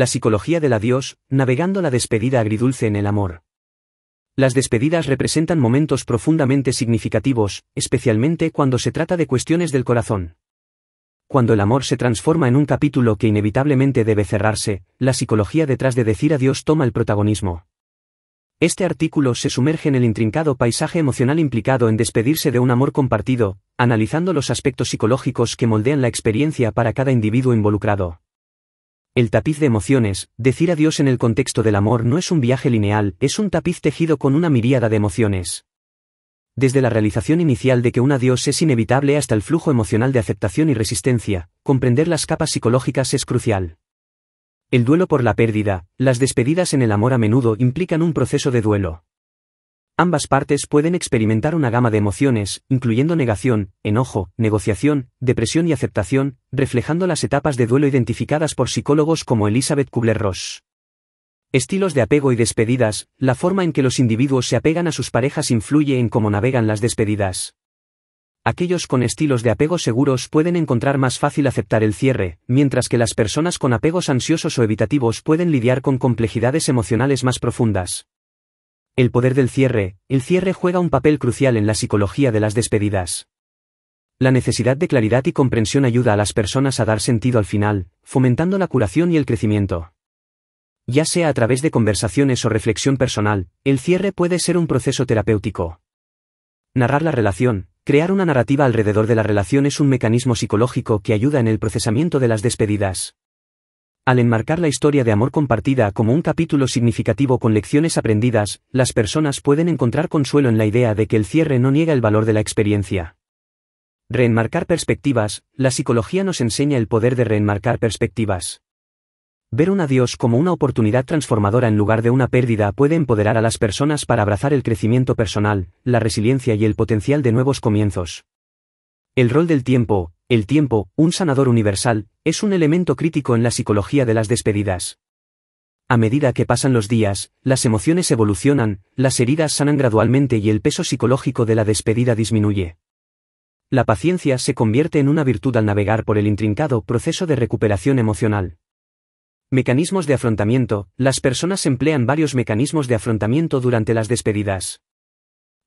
La psicología del adiós, navegando la despedida agridulce en el amor. Las despedidas representan momentos profundamente significativos, especialmente cuando se trata de cuestiones del corazón. Cuando el amor se transforma en un capítulo que inevitablemente debe cerrarse, la psicología detrás de decir adiós toma el protagonismo. Este artículo se sumerge en el intrincado paisaje emocional implicado en despedirse de un amor compartido, analizando los aspectos psicológicos que moldean la experiencia para cada individuo involucrado. El tapiz de emociones, decir adiós en el contexto del amor no es un viaje lineal, es un tapiz tejido con una miríada de emociones. Desde la realización inicial de que un adiós es inevitable hasta el flujo emocional de aceptación y resistencia, comprender las capas psicológicas es crucial. El duelo por la pérdida, las despedidas en el amor a menudo implican un proceso de duelo ambas partes pueden experimentar una gama de emociones, incluyendo negación, enojo, negociación, depresión y aceptación, reflejando las etapas de duelo identificadas por psicólogos como Elizabeth Kubler-Ross. Estilos de apego y despedidas, la forma en que los individuos se apegan a sus parejas influye en cómo navegan las despedidas. Aquellos con estilos de apego seguros pueden encontrar más fácil aceptar el cierre, mientras que las personas con apegos ansiosos o evitativos pueden lidiar con complejidades emocionales más profundas. El poder del cierre, el cierre juega un papel crucial en la psicología de las despedidas. La necesidad de claridad y comprensión ayuda a las personas a dar sentido al final, fomentando la curación y el crecimiento. Ya sea a través de conversaciones o reflexión personal, el cierre puede ser un proceso terapéutico. Narrar la relación, crear una narrativa alrededor de la relación es un mecanismo psicológico que ayuda en el procesamiento de las despedidas. Al enmarcar la historia de amor compartida como un capítulo significativo con lecciones aprendidas, las personas pueden encontrar consuelo en la idea de que el cierre no niega el valor de la experiencia. Reenmarcar perspectivas, la psicología nos enseña el poder de reenmarcar perspectivas. Ver un adiós como una oportunidad transformadora en lugar de una pérdida puede empoderar a las personas para abrazar el crecimiento personal, la resiliencia y el potencial de nuevos comienzos. El rol del tiempo, el tiempo, un sanador universal, es un elemento crítico en la psicología de las despedidas. A medida que pasan los días, las emociones evolucionan, las heridas sanan gradualmente y el peso psicológico de la despedida disminuye. La paciencia se convierte en una virtud al navegar por el intrincado proceso de recuperación emocional. Mecanismos de afrontamiento. Las personas emplean varios mecanismos de afrontamiento durante las despedidas.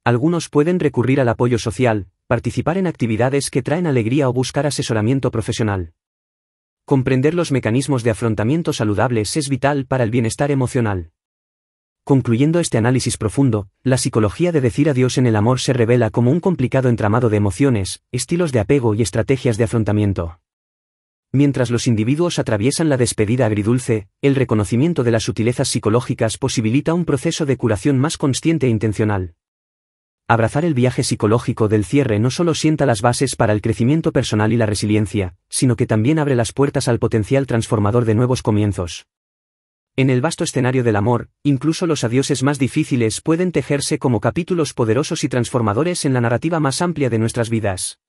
Algunos pueden recurrir al apoyo social, participar en actividades que traen alegría o buscar asesoramiento profesional. Comprender los mecanismos de afrontamiento saludables es vital para el bienestar emocional. Concluyendo este análisis profundo, la psicología de decir adiós en el amor se revela como un complicado entramado de emociones, estilos de apego y estrategias de afrontamiento. Mientras los individuos atraviesan la despedida agridulce, el reconocimiento de las sutilezas psicológicas posibilita un proceso de curación más consciente e intencional. Abrazar el viaje psicológico del cierre no solo sienta las bases para el crecimiento personal y la resiliencia, sino que también abre las puertas al potencial transformador de nuevos comienzos. En el vasto escenario del amor, incluso los adioses más difíciles pueden tejerse como capítulos poderosos y transformadores en la narrativa más amplia de nuestras vidas.